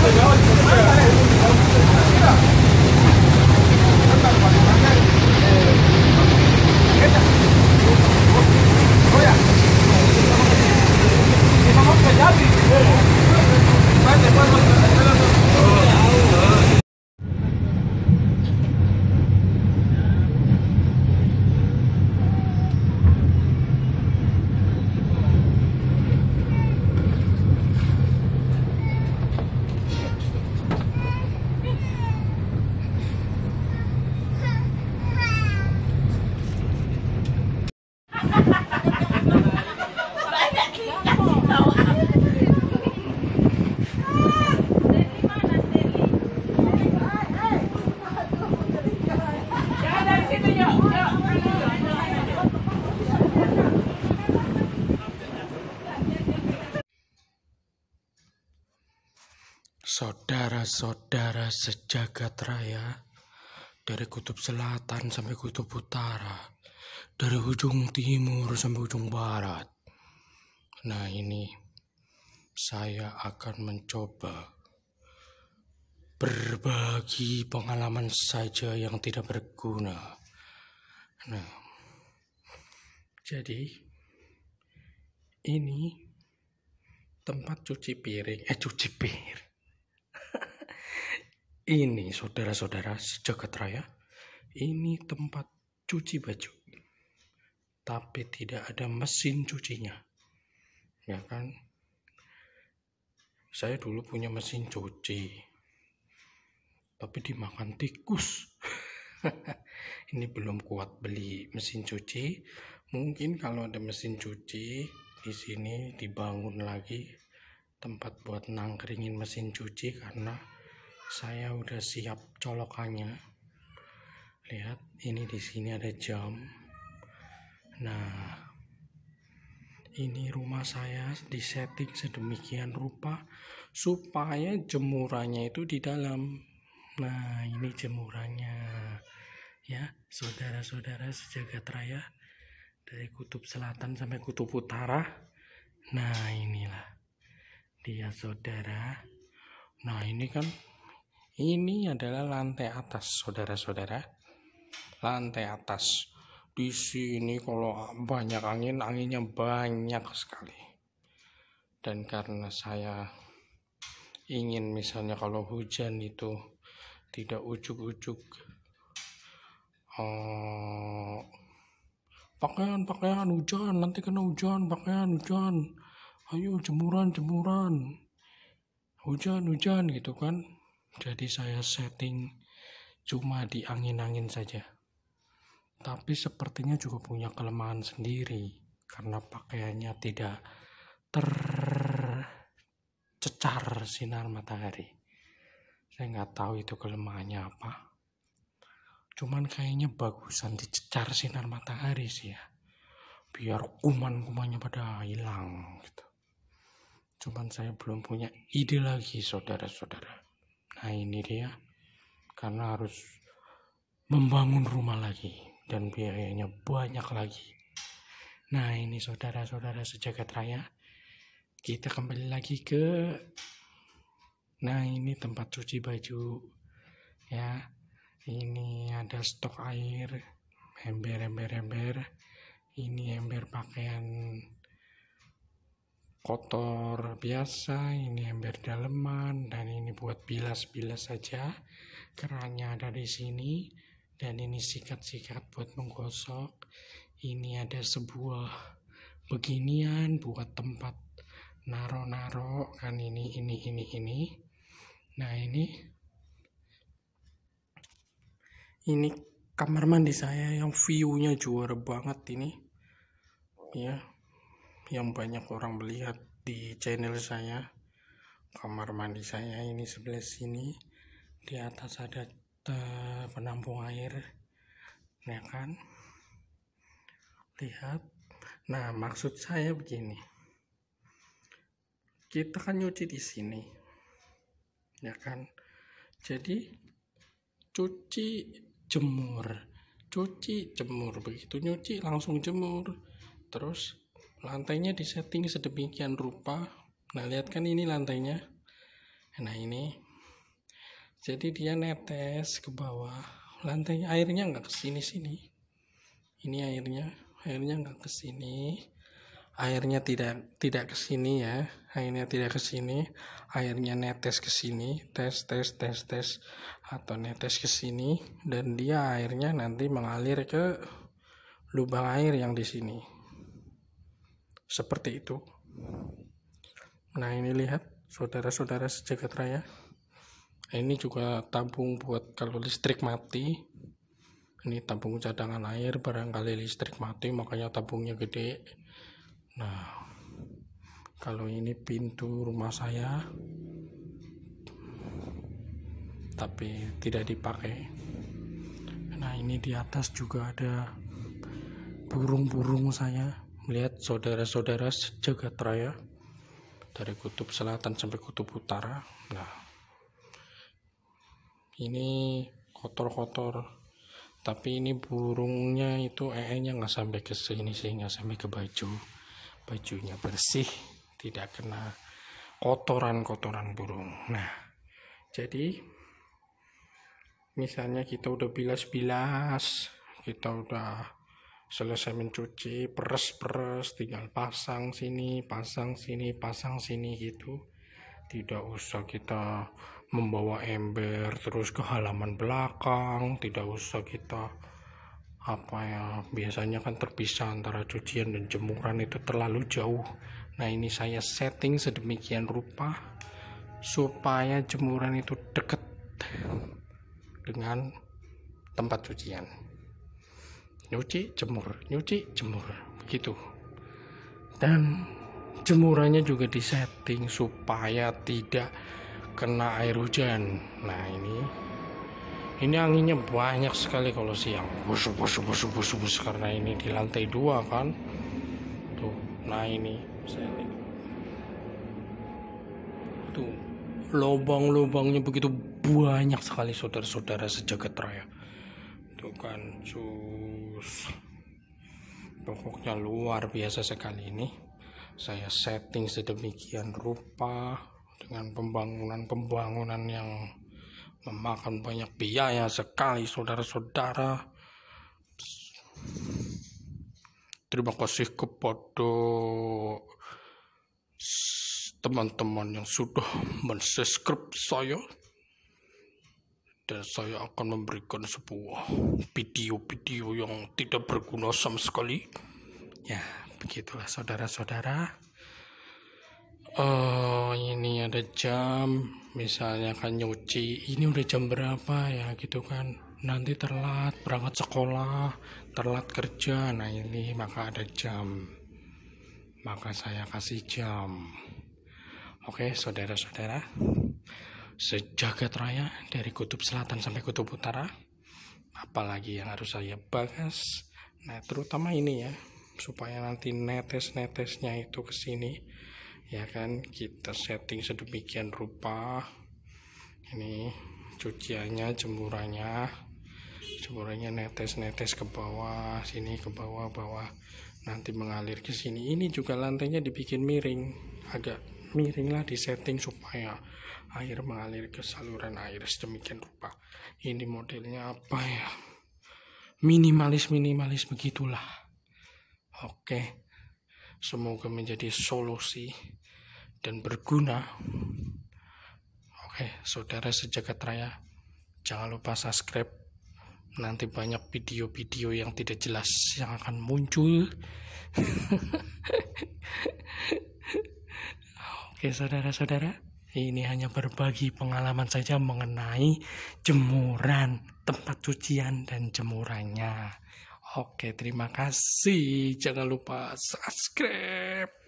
Gracias. Saudara sejagat raya dari kutub selatan sampai kutub utara, dari ujung timur sampai ujung barat. Nah, ini saya akan mencoba berbagi pengalaman saja yang tidak berguna. Nah, jadi ini tempat cuci piring, eh cuci piring ini saudara-saudara sejagat raya ini tempat cuci baju tapi tidak ada mesin cucinya ya kan saya dulu punya mesin cuci tapi dimakan tikus ini belum kuat beli mesin cuci mungkin kalau ada mesin cuci di sini dibangun lagi tempat buat nangkringin mesin cuci karena saya udah siap colokannya lihat ini di sini ada jam nah ini rumah saya disetting sedemikian rupa supaya jemurannya itu di dalam nah ini jemurannya ya saudara-saudara sejagat raya dari kutub selatan sampai kutub utara nah inilah dia saudara nah ini kan ini adalah lantai atas, saudara-saudara. Lantai atas. Di sini kalau banyak angin, anginnya banyak sekali. Dan karena saya ingin misalnya kalau hujan itu tidak ujuk-ujuk uh, pakaian pakaian hujan nanti kena hujan pakaian hujan ayo jemuran jemuran hujan hujan gitu kan jadi saya setting cuma di angin-angin saja tapi sepertinya juga punya kelemahan sendiri karena pakaiannya tidak tercecar sinar matahari saya nggak tahu itu kelemahannya apa cuman kayaknya bagusan dicecar sinar matahari sih ya biar kuman-kumannya pada hilang gitu. Cuman saya belum punya ide lagi saudara-saudara. Nah ini dia, karena harus membangun rumah lagi dan biayanya banyak lagi. Nah ini saudara-saudara sejagat raya, kita kembali lagi ke, nah ini tempat cuci baju, ya. Ini ada stok air, ember-ember-ember. Ini ember pakaian kotor biasa ini ember daleman dan ini buat bilas-bilas saja kerannya ada di sini dan ini sikat-sikat buat menggosok ini ada sebuah beginian buat tempat naro-naro kan ini ini ini ini nah ini ini kamar mandi saya yang view-nya juara banget ini ya yang banyak orang melihat di channel saya kamar mandi saya ini sebelah sini di atas ada eh, penampung air ya kan lihat nah maksud saya begini kita kan nyuci di sini ya kan jadi cuci jemur cuci jemur begitu nyuci langsung jemur terus lantainya disetting sedemikian rupa nah lihat kan ini lantainya nah ini jadi dia netes ke bawah Lantai airnya nggak ke sini sini ini airnya airnya nggak ke sini airnya tidak tidak ke sini ya airnya tidak ke sini airnya netes ke sini tes tes tes tes atau netes ke sini dan dia airnya nanti mengalir ke lubang air yang di sini seperti itu. Nah ini lihat saudara-saudara sejagat raya. Ini juga tabung buat kalau listrik mati. Ini tabung cadangan air barangkali listrik mati makanya tabungnya gede. Nah kalau ini pintu rumah saya tapi tidak dipakai. Nah ini di atas juga ada burung-burung saya melihat saudara-saudara sejagat raya dari kutub selatan sampai kutub utara. Nah, ini kotor-kotor, tapi ini burungnya itu ee-nya nggak sampai ke sini sih, nggak sampai ke baju. Bajunya bersih, tidak kena kotoran-kotoran burung. Nah, jadi misalnya kita udah bilas-bilas, kita udah selesai mencuci peres peres tinggal pasang sini pasang sini pasang sini gitu tidak usah kita membawa ember terus ke halaman belakang tidak usah kita apa ya biasanya kan terpisah antara cucian dan jemuran itu terlalu jauh nah ini saya setting sedemikian rupa supaya jemuran itu dekat dengan tempat cucian nyuci jemur nyuci jemur begitu dan jemurannya juga disetting supaya tidak kena air hujan nah ini ini anginnya banyak sekali kalau siang bus bus bus bus bus karena ini di lantai dua kan tuh nah ini tuh lubang-lubangnya begitu banyak sekali saudara-saudara sejagat raya tuh kan tuh bagus pokoknya luar biasa sekali ini saya setting sedemikian rupa dengan pembangunan-pembangunan yang memakan banyak biaya sekali saudara-saudara terima kasih kepada teman-teman yang sudah mensubscribe saya dan saya akan memberikan sebuah video-video yang tidak berguna sama sekali ya begitulah saudara-saudara oh ini ada jam misalnya kan nyuci ini udah jam berapa ya gitu kan nanti terlat berangkat sekolah terlat kerja nah ini maka ada jam maka saya kasih jam oke saudara-saudara sejagat raya dari kutub selatan sampai kutub utara apalagi yang harus saya bahas nah terutama ini ya supaya nanti netes-netesnya itu ke sini ya kan kita setting sedemikian rupa ini cuciannya jemurannya jemurannya netes-netes ke bawah sini ke bawah bawah nanti mengalir ke sini ini juga lantainya dibikin miring agak miringlah di setting supaya air mengalir ke saluran air sedemikian rupa ini modelnya apa ya minimalis minimalis begitulah oke semoga menjadi solusi dan berguna oke saudara sejagat raya jangan lupa subscribe nanti banyak video-video yang tidak jelas yang akan muncul Oke saudara-saudara, ini hanya berbagi pengalaman saja mengenai jemuran, tempat cucian dan jemurannya. Oke, terima kasih. Jangan lupa subscribe.